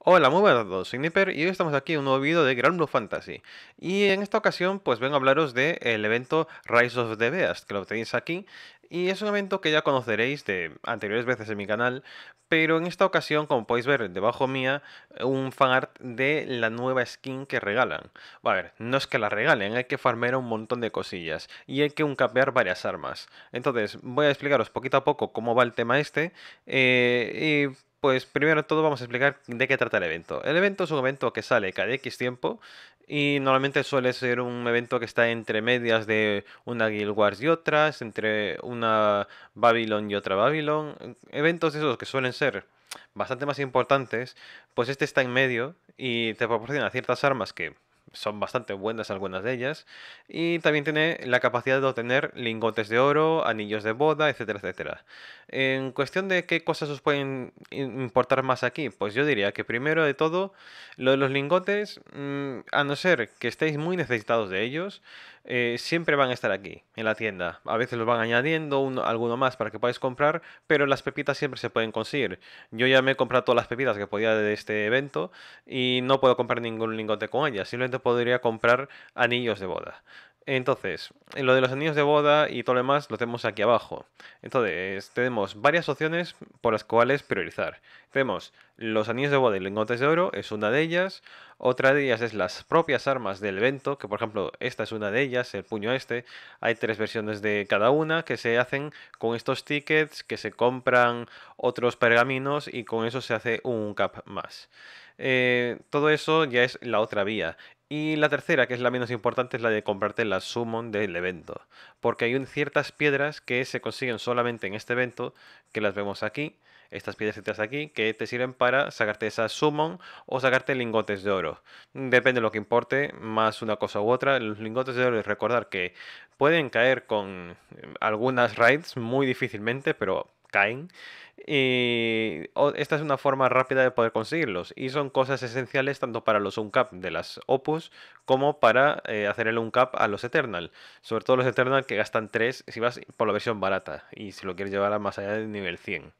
Hola, muy buenas a todos, soy Nipper y hoy estamos aquí en un nuevo vídeo de Grand Blue Fantasy. Y en esta ocasión pues vengo a hablaros del evento Rise of the Beast, que lo tenéis aquí. Y es un evento que ya conoceréis de anteriores veces en mi canal, pero en esta ocasión, como podéis ver debajo mía, un fanart de la nueva skin que regalan. A ver, no es que la regalen, hay que farmear un montón de cosillas y hay que uncapear varias armas. Entonces, voy a explicaros poquito a poco cómo va el tema este eh, pues primero todo vamos a explicar de qué trata el evento. El evento es un evento que sale cada X tiempo y normalmente suele ser un evento que está entre medias de una Guild Wars y otras, entre una Babylon y otra Babylon. Eventos de esos que suelen ser bastante más importantes, pues este está en medio y te proporciona ciertas armas que son bastante buenas algunas de ellas. Y también tiene la capacidad de obtener lingotes de oro, anillos de boda, etcétera, etcétera. En cuestión de qué cosas os pueden importar más aquí, pues yo diría que primero de todo, lo de los lingotes, mm, a no ser que estéis muy necesitados de ellos, eh, siempre van a estar aquí, en la tienda. A veces los van añadiendo uno, alguno más para que podáis comprar, pero las pepitas siempre se pueden conseguir. Yo ya me he comprado todas las pepitas que podía de este evento y no puedo comprar ningún lingote con ellas, simplemente podría comprar anillos de boda. Entonces, lo de los anillos de boda y todo lo demás lo tenemos aquí abajo. Entonces, tenemos varias opciones por las cuales priorizar. Tenemos los anillos de boda y lingotes de oro, es una de ellas. Otra de ellas es las propias armas del evento, que por ejemplo esta es una de ellas, el puño este. Hay tres versiones de cada una que se hacen con estos tickets, que se compran otros pergaminos y con eso se hace un cap más. Eh, todo eso ya es la otra vía. Y la tercera, que es la menos importante, es la de comprarte la summon del evento. Porque hay ciertas piedras que se consiguen solamente en este evento, que las vemos aquí, estas piedras piedrecitas aquí, que te sirven para sacarte esa summon o sacarte lingotes de oro. Depende de lo que importe, más una cosa u otra. Los lingotes de oro, recordar que pueden caer con algunas raids muy difícilmente, pero caen. Y eh, esta es una forma rápida de poder conseguirlos. Y son cosas esenciales tanto para los uncap de las opus como para eh, hacer el uncap a los Eternal. Sobre todo los Eternal que gastan 3 si vas por la versión barata y si lo quieres llevar a más allá del nivel 100.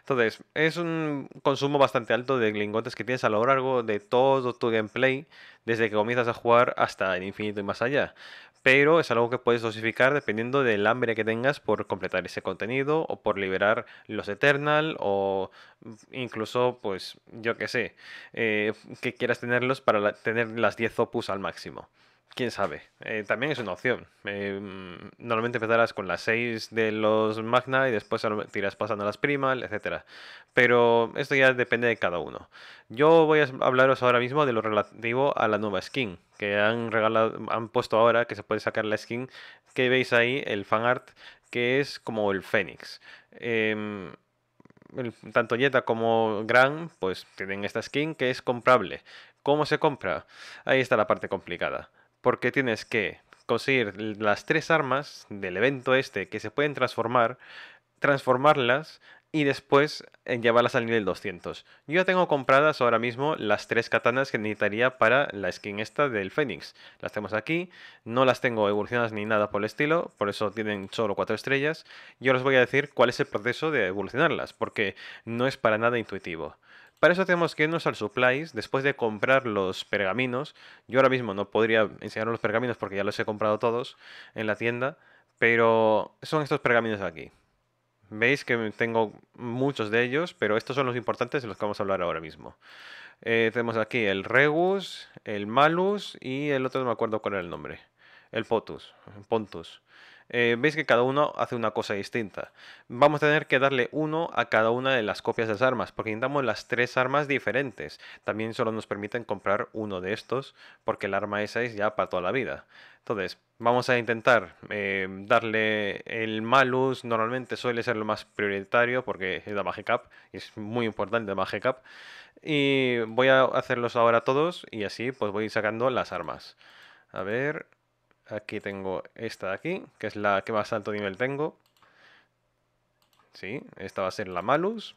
Entonces, es un consumo bastante alto de lingotes que tienes a lo largo de todo tu gameplay, desde que comienzas a jugar hasta el infinito y más allá pero es algo que puedes dosificar dependiendo del hambre que tengas por completar ese contenido o por liberar los Eternal o mm, incluso, pues, yo qué sé, eh, que quieras tenerlos para tener las 10 opus al máximo quién sabe. Eh, también es una opción. Eh, mm, normalmente empezarás con las 6 de los Magna y después tiras pasando a las Primal, etc. Pero esto ya depende de cada uno. Yo voy a hablaros ahora mismo de lo relativo a la nueva skin que han, regalado, han puesto ahora, que se puede sacar la skin que veis ahí, el fan art que es como el Fénix. Em, tanto Jetta como Gran, pues tienen esta skin que es comprable. ¿Cómo se compra? Ahí está la parte complicada porque tienes que conseguir las tres armas del evento este que se pueden transformar, transformarlas y después eh, llevarlas al nivel 200. Yo ya tengo compradas ahora mismo las tres katanas que necesitaría para la skin esta del Fénix. Las tenemos aquí, no las tengo evolucionadas ni nada por el estilo, por eso tienen solo cuatro estrellas. Yo les voy a decir cuál es el proceso de evolucionarlas, porque no es para nada intuitivo. Para eso tenemos que irnos al supplies después de comprar los pergaminos. Yo ahora mismo no podría enseñaros los pergaminos porque ya los he comprado todos en la tienda, pero son estos pergaminos aquí. Veis que tengo muchos de ellos, pero estos son los importantes de los que vamos a hablar ahora mismo. Eh, tenemos aquí el Regus, el Malus y el otro no me acuerdo cuál era el nombre. El Potus, Pontus. Eh, veis que cada uno hace una cosa distinta. Vamos a tener que darle uno a cada una de las copias de las armas, porque necesitamos las tres armas diferentes. También solo nos permiten comprar uno de estos, porque el arma esa es ya para toda la vida. Entonces, vamos a intentar eh, darle el malus, normalmente suele ser lo más prioritario porque es la cap, y es muy importante Magic cap. Y voy a hacerlos ahora todos y así pues voy sacando las armas. A ver, Aquí tengo esta de aquí, que es la que más alto nivel tengo. Sí, esta va a ser la Malus.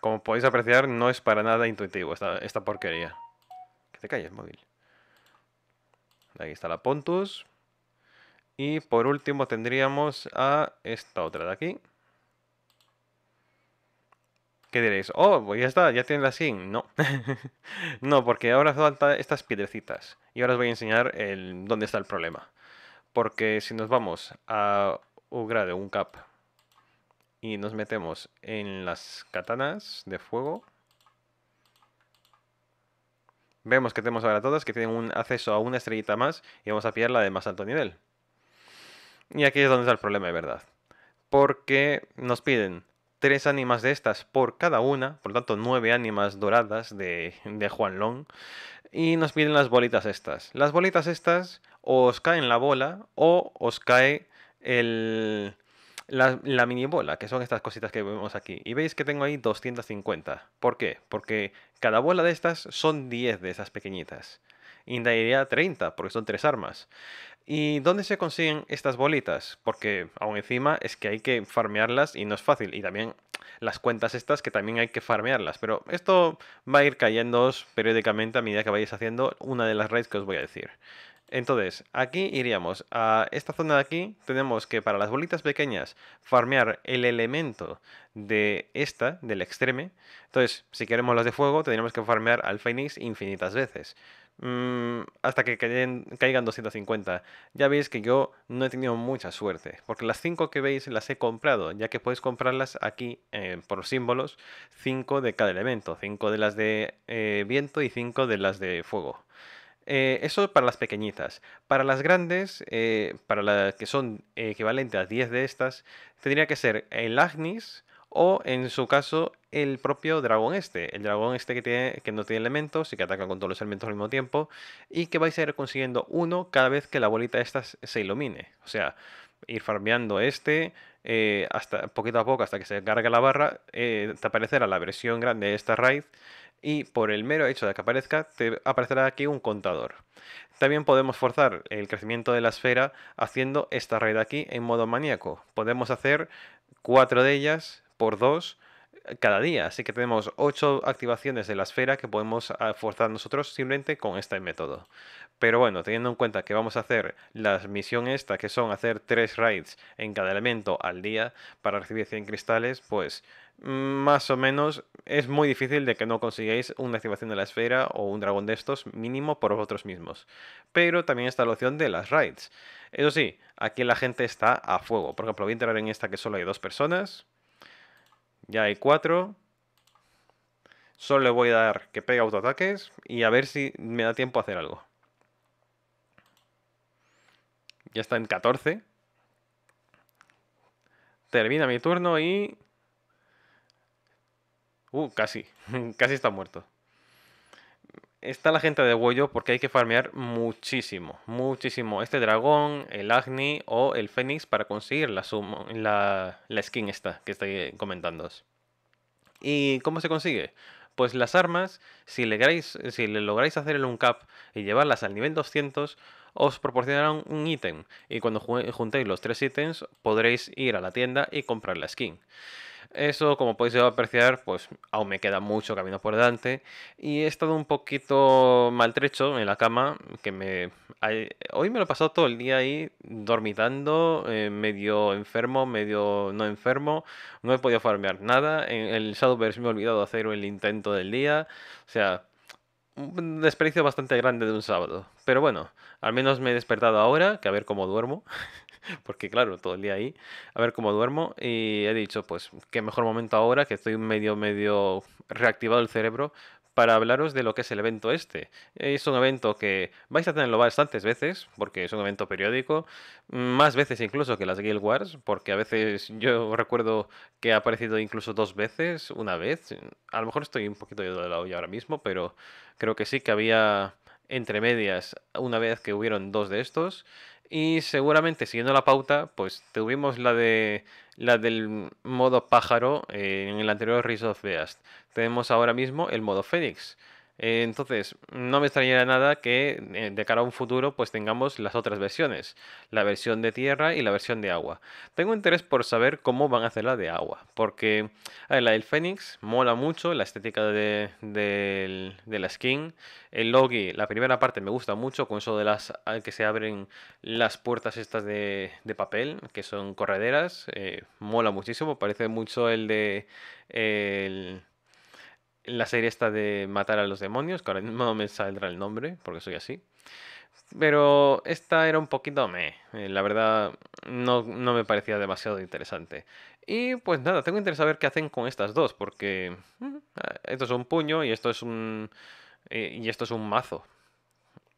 Como podéis apreciar, no es para nada intuitivo esta, esta porquería. Que te calles, móvil. Aquí está la Pontus. Y por último tendríamos a esta otra de aquí. ¿Qué diréis? Oh, pues ya está, ya tiene la SIN. No. no, porque ahora falta estas piedrecitas. Y ahora os voy a enseñar dónde está el problema. Porque si nos vamos a un grado, un cap y nos metemos en las katanas de fuego, vemos que tenemos ahora todas que tienen un acceso a una estrellita más y vamos a pillar la de más alto nivel. Y aquí es donde está el problema de verdad. Porque nos piden tres ánimas de estas por cada una, por lo tanto nueve ánimas doradas de, Juan Long, y nos piden las bolitas estas. Las bolitas estas o os caen la bola o os cae el, la, mini bola, que son estas cositas que vemos aquí. Y veis que tengo ahí 250. ¿Por qué? Porque cada bola de estas son 10 de esas pequeñitas. Y daría 30, porque son tres armas. ¿Y dónde se consiguen estas bolitas? Porque aún encima es que hay que farmearlas y no es fácil. Y también las cuentas estas que también hay que farmearlas. Pero esto va a ir cayendo periódicamente a medida que vayáis haciendo una de las raids que os voy a decir. Entonces, aquí iríamos a esta zona de aquí. Tenemos que para las bolitas pequeñas farmear el elemento de esta, del extreme. Entonces, si queremos las de fuego, tendríamos que farmear al Phoenix infinitas veces. Mm, hasta que caigan, 250. Ya veis que yo no he tenido mucha suerte, porque las 5 que veis las he comprado, ya que podéis comprarlas aquí eh, por símbolos, 5 de cada elemento, 5 de las de eh, viento y 5 de las de fuego. Eh, eso para las pequeñitas. Para las grandes, para las que son equivalentes a 10 de estas, tendría que ser el Agnis, o en su caso el propio dragón este, el dragón este que, tiene, que no tiene elementos y que ataca con todos los elementos al mismo tiempo y que vais a ir consiguiendo uno cada vez que la bolita esta se ilumine, o sea, ir farmeando este eh, hasta poquito a poco hasta que se cargue la barra, eh, te aparecerá la versión grande de esta raid y por el mero hecho de que aparezca, te aparecerá aquí un contador. También podemos forzar el crecimiento de la esfera haciendo esta raid aquí en modo maníaco. Podemos hacer cuatro de ellas por dos eh, cada día. Así que tenemos 8 activaciones de la esfera que podemos ah, forzar nosotros simplemente con este método. Pero bueno, teniendo en cuenta que vamos a hacer la misión esta, que son hacer 3 raids en cada elemento al día para recibir 100 cristales, pues mm, más o menos es muy difícil de que no consigáis una activación de la esfera o un dragón de estos mínimo por vosotros mismos. Pero también está la opción de las raids. Eso sí, aquí la gente está a fuego. Por ejemplo, voy a entrar en esta que solo hay dos personas ya hay 4. Solo le voy a dar que pegue autoataques y a ver si me da tiempo a hacer algo. Ya está en 14. Termina mi turno y... Uh, casi. casi está muerto está la gente de huello porque hay que farmear muchísimo, muchísimo. Este dragón, el Agni o el Fénix para conseguir la, skin esta que estoy comentando. ¿Y cómo se consigue? Pues las armas, si, lográis, si le lográis hacer el uncap y llevarlas al nivel 200, os proporcionarán un ítem. Y cuando juntéis los tres ítems, podréis ir a la tienda y comprar la skin. Eso, como podéis apreciar, pues aún me queda mucho camino por delante y he estado un poquito maltrecho en la cama, que me... Hoy me lo he pasado todo el día ahí dormitando, eh, medio enfermo, medio no enfermo, no he podido farmear nada, en el Shadowverse me he olvidado hacer el intento del día, o sea, un desperdicio bastante grande de un sábado. Pero bueno, al menos me he despertado ahora, que a ver cómo duermo. porque claro, todo el día ahí, a ver cómo duermo y he dicho, pues qué mejor momento ahora que estoy medio, medio reactivado el cerebro para hablaros de lo que es el evento este. Es un evento que vais a tenerlo bastantes veces, porque es un evento periódico, más veces incluso que las Guild Wars, porque a veces yo recuerdo que ha aparecido incluso dos veces, una vez. A lo mejor estoy un poquito de la olla ahora mismo, pero creo que sí que había entre medias una vez que hubieron dos de estos y seguramente siguiendo la pauta, pues tuvimos la de la del modo pájaro eh, en el anterior Rise of Beast. Tenemos ahora mismo el modo Fénix. Eh, entonces, no me extrañaría nada que eh, de cara a un futuro pues tengamos las otras versiones, la versión de tierra y la versión de agua. Tengo interés por saber cómo van a hacer la de agua, porque la del Fénix mola mucho, la estética de, la skin, el Logi, la primera parte me gusta mucho con eso de las que se abren las puertas estas de, papel, que son correderas, eh, mola muchísimo, parece mucho el de la serie esta de matar a los demonios, que ahora no me saldrá el nombre, porque soy así. Pero esta era un poquito meh. Eh, la verdad, no, me parecía demasiado interesante. Y pues nada, tengo interés a ver qué hacen con estas dos, porque mm, ah, esto es un puño y esto es un. Eh, y esto es un mazo.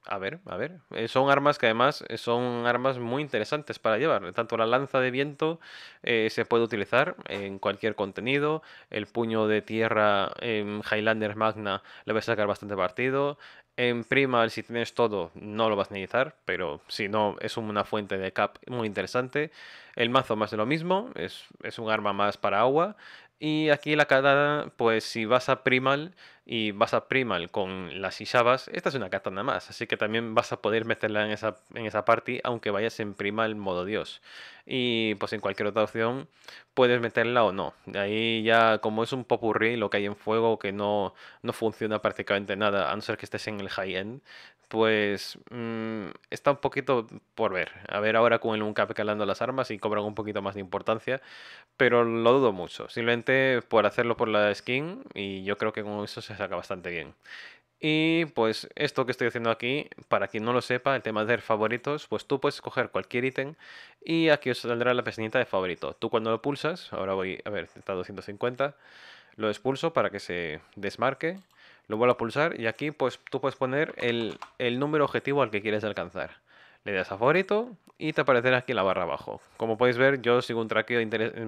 A ver, a ver. Eh, son armas que además eh, son armas muy interesantes para llevar. Tanto la lanza de viento eh, se puede utilizar en cualquier contenido. El puño de tierra en Highlander Magna le va a sacar bastante partido. En Primal, si tienes todo, no lo vas a necesitar, pero si no, es una fuente de cap muy interesante. El mazo más de lo mismo, es, es un arma más para agua. Y aquí la katana, pues si vas a primal y vas a primal con las ishabas, esta es una katana más, así que también vas a poder meterla en esa, en esa party aunque vayas en primal modo dios. Y pues en cualquier otra opción puedes meterla o no. De ahí ya como es un popurrí lo que hay en fuego que no, no funciona prácticamente nada, a no ser que estés en el high end, pues mm, está un poquito por ver. A ver ahora con el UNCAP calando las armas y cobran un poquito más de importancia, pero lo dudo mucho. Simplemente por hacerlo por la skin y yo creo que con eso se saca bastante bien. Y pues esto que estoy haciendo aquí, para quien no lo sepa, el tema de favoritos, pues tú puedes coger cualquier ítem y aquí os saldrá la pestañita de favorito. Tú cuando lo pulsas, ahora voy, a ver, está 250, lo expulso para que se desmarque lo vuelvo a pulsar y aquí pues tú puedes poner el, el número objetivo al que quieres alcanzar le das a favorito y te aparecerá aquí la barra abajo. Como podéis ver, yo sigo un traqueo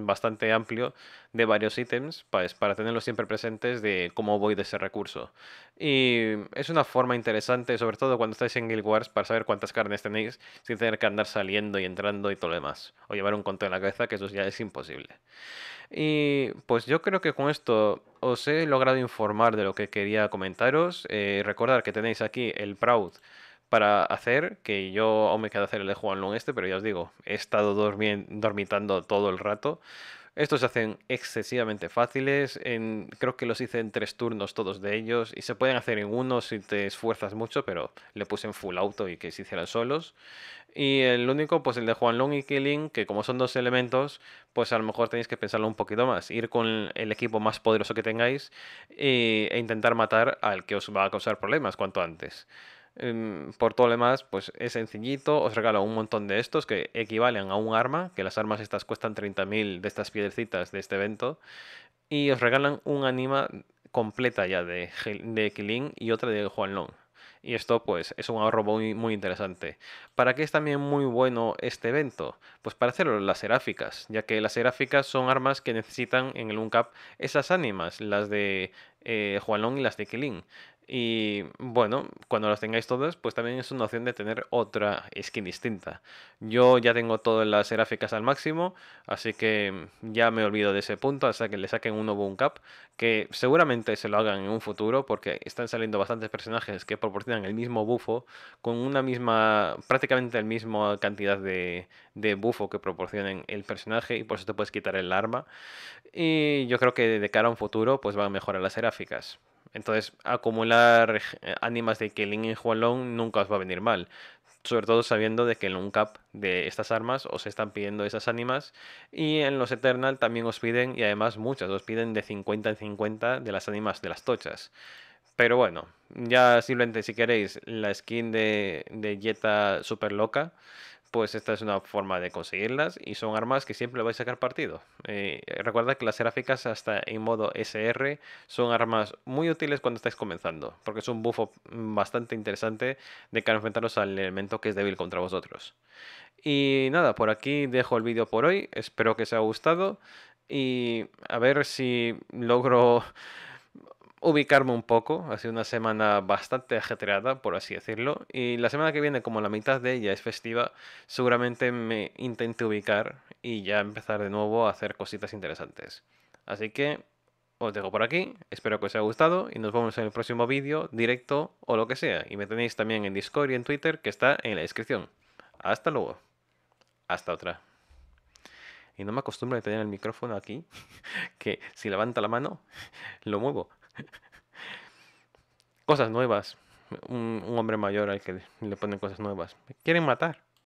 bastante amplio de varios ítems para tenerlos siempre presentes de cómo voy de ese recurso. Y es una forma interesante, sobre todo cuando estáis en Guild Wars, para saber cuántas carnes tenéis sin tener que andar saliendo y entrando y todo lo demás. O llevar un conto en la cabeza, que eso ya es imposible. Y pues yo creo que con esto os he logrado informar de lo que quería comentaros. Eh, recordad que tenéis aquí el Proud para hacer, que yo aún me queda hacer el de Juan Long este, pero ya os digo, he estado dormitando todo el rato. Estos se hacen excesivamente fáciles, creo que los hice en tres turnos todos de ellos, y se pueden hacer en uno si te esfuerzas mucho, pero le puse en full auto y que se hicieran solos. Y el único, pues el de Juan Long y Killing, que como son dos elementos, pues a lo mejor tenéis que pensarlo un poquito más, ir con el equipo más poderoso que tengáis e intentar matar al que os va a causar problemas cuanto antes. Em, por todo lo demás, pues es sencillito. Os regalo un montón de estos que equivalen a un arma, que las armas estas cuestan 30.000 de estas piedrecitas de este evento. Y os regalan un anima completa ya de, de Killing y otra de Juan Long. Y esto pues es un ahorro muy, muy interesante. ¿Para qué es también muy bueno este evento? Pues para hacer las seráficas, ya que las seráficas son armas que necesitan en el uncap esas ánimas, las de eh, Juanlong y las de Kilin y bueno, cuando las tengáis todas, pues también es una opción de tener otra skin distinta. Yo ya tengo todas las gráficas al máximo, así que ya me olvido de ese punto, hasta que le saquen un nuevo cap que seguramente se lo hagan en un futuro, porque están saliendo bastantes personajes que proporcionan el mismo bufo, con una misma, prácticamente la misma cantidad de, bufo que proporcionen el personaje, y por eso te puedes quitar el arma. Y yo creo que de cara a un futuro, pues van a mejorar las gráficas. Entonces, acumular eh, ánimas de Killing en Hualong nunca os va a venir mal. Sobre todo sabiendo de que en un cap de estas armas os están pidiendo esas ánimas. Y en los Eternal también os piden, y además muchas, os piden de 50 en 50 de las ánimas de las tochas. Pero bueno, ya simplemente si queréis la skin de, de Jetta super loca, pues esta es una forma de conseguirlas y son armas que siempre vais a sacar partido. Eh, recuerda que las gráficas hasta en modo SR son armas muy útiles cuando estáis comenzando, porque es un buffo mm, bastante interesante de cara a enfrentaros al elemento que es débil contra vosotros. Y nada, por aquí dejo el vídeo por hoy, espero que os haya gustado y a ver si logro ubicarme un poco. Ha sido una semana bastante ajetreada, por así decirlo. Y la semana que viene, como la mitad de ella es festiva, seguramente me intente ubicar y ya empezar de nuevo a hacer cositas interesantes. Así que os dejo por aquí, espero que os haya gustado y nos vemos en el próximo vídeo, directo o lo que sea. Y me tenéis también en Discord y en Twitter que está en la descripción. Hasta luego. Hasta otra. Y no me acostumbro a tener el micrófono aquí, que si levanta la mano, lo muevo. cosas nuevas. Un, hombre mayor al que le ponen cosas nuevas. quieren matar.